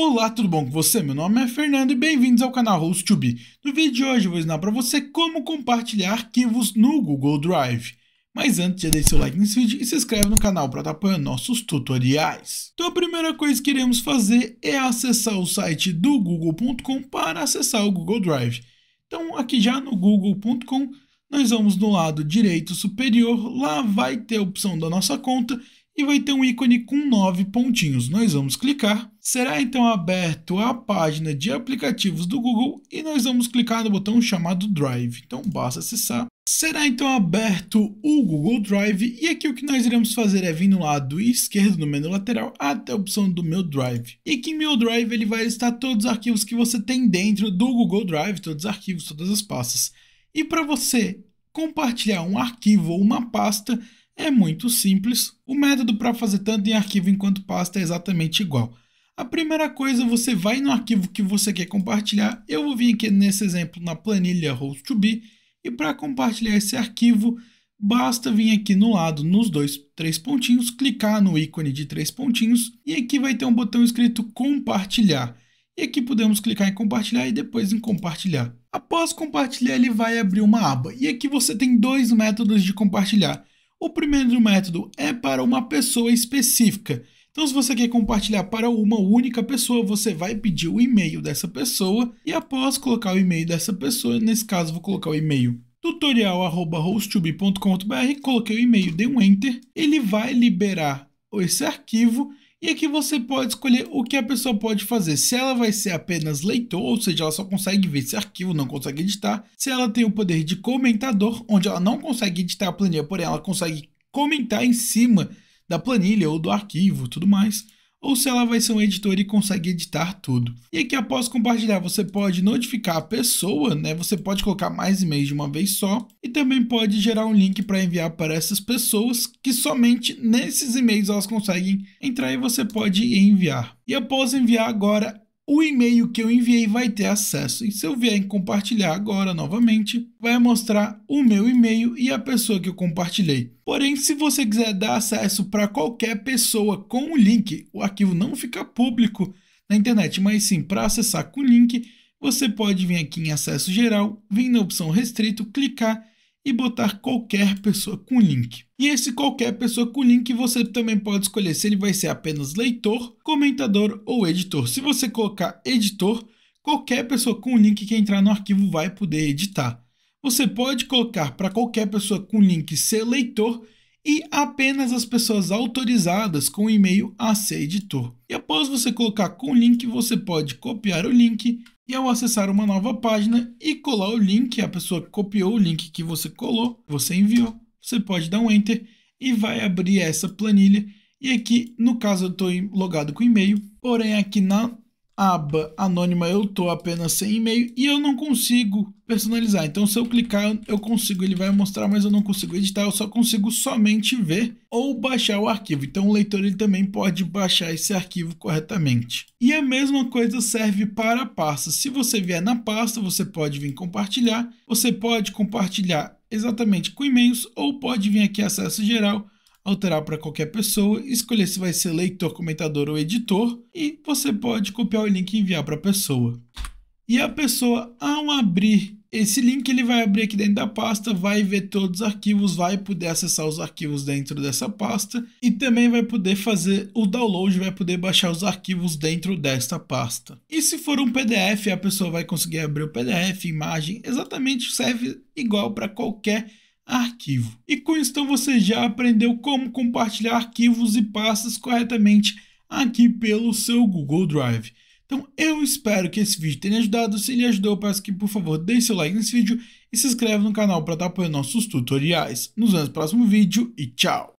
Olá, tudo bom com você? Meu nome é Fernando e bem-vindos ao canal host 2 No vídeo de hoje eu vou ensinar para você como compartilhar arquivos no Google Drive. Mas antes, já deixe seu like nesse vídeo e se inscreve no canal para estar nossos tutoriais. Então a primeira coisa que iremos fazer é acessar o site do google.com para acessar o Google Drive. Então aqui já no google.com, nós vamos no lado direito superior, lá vai ter a opção da nossa conta e vai ter um ícone com nove pontinhos. Nós vamos clicar. Será então aberto a página de aplicativos do Google e nós vamos clicar no botão chamado Drive. Então basta acessar. Será então aberto o Google Drive e aqui o que nós iremos fazer é vir no lado esquerdo no menu lateral até a opção do meu Drive. E aqui em meu Drive ele vai listar todos os arquivos que você tem dentro do Google Drive, todos os arquivos, todas as pastas. E para você compartilhar um arquivo ou uma pasta, é muito simples, o método para fazer tanto em arquivo enquanto pasta é exatamente igual. A primeira coisa, você vai no arquivo que você quer compartilhar, eu vou vir aqui nesse exemplo na planilha host2b, e para compartilhar esse arquivo, basta vir aqui no lado, nos dois três pontinhos, clicar no ícone de três pontinhos, e aqui vai ter um botão escrito compartilhar. E aqui podemos clicar em compartilhar e depois em compartilhar. Após compartilhar, ele vai abrir uma aba. E aqui você tem dois métodos de compartilhar. O primeiro método é para uma pessoa específica. Então, se você quer compartilhar para uma única pessoa, você vai pedir o e-mail dessa pessoa e após colocar o e-mail dessa pessoa, nesse caso vou colocar o e-mail tutorial@hostube.com.br, coloquei o e-mail, dei um enter, ele vai liberar esse arquivo e aqui você pode escolher o que a pessoa pode fazer, se ela vai ser apenas leitor, ou seja, ela só consegue ver esse arquivo, não consegue editar, se ela tem o poder de comentador, onde ela não consegue editar a planilha, porém ela consegue comentar em cima da planilha ou do arquivo, tudo mais ou se ela vai ser um editor e consegue editar tudo. E aqui após compartilhar, você pode notificar a pessoa, né? Você pode colocar mais e-mails de uma vez só e também pode gerar um link para enviar para essas pessoas que somente nesses e-mails elas conseguem entrar e você pode enviar. E após enviar agora o e-mail que eu enviei vai ter acesso. E se eu vier em compartilhar agora novamente, vai mostrar o meu e-mail e a pessoa que eu compartilhei. Porém, se você quiser dar acesso para qualquer pessoa com o link, o arquivo não fica público na internet, mas sim para acessar com o link, você pode vir aqui em acesso geral, vir na opção restrito, clicar e botar qualquer pessoa com link. E esse qualquer pessoa com link você também pode escolher se ele vai ser apenas leitor, comentador ou editor. Se você colocar editor, qualquer pessoa com link que entrar no arquivo vai poder editar. Você pode colocar para qualquer pessoa com link ser leitor e apenas as pessoas autorizadas com e-mail a ser editor. E após você colocar com link, você pode copiar o link, e ao acessar uma nova página e colar o link, a pessoa copiou o link que você colou, você enviou, você pode dar um Enter e vai abrir essa planilha. E aqui, no caso, eu estou logado com e-mail, porém aqui na aba anônima eu tô apenas sem e-mail e eu não consigo personalizar. Então se eu clicar eu consigo, ele vai mostrar, mas eu não consigo editar, eu só consigo somente ver ou baixar o arquivo. Então o leitor ele também pode baixar esse arquivo corretamente. E a mesma coisa serve para a pasta. Se você vier na pasta, você pode vir compartilhar, você pode compartilhar exatamente com e-mails ou pode vir aqui acesso geral alterar para qualquer pessoa, escolher se vai ser leitor, comentador ou editor, e você pode copiar o link e enviar para a pessoa. E a pessoa, ao abrir esse link, ele vai abrir aqui dentro da pasta, vai ver todos os arquivos, vai poder acessar os arquivos dentro dessa pasta e também vai poder fazer o download, vai poder baixar os arquivos dentro desta pasta. E se for um PDF, a pessoa vai conseguir abrir o PDF, imagem, exatamente serve igual para qualquer arquivo. E com isso então você já aprendeu como compartilhar arquivos e pastas corretamente aqui pelo seu Google Drive. Então eu espero que esse vídeo tenha ajudado, se ele ajudou eu peço que por favor deixe seu like nesse vídeo e se inscreva no canal para estar apoiando nossos tutoriais. Nos vemos no próximo vídeo e tchau!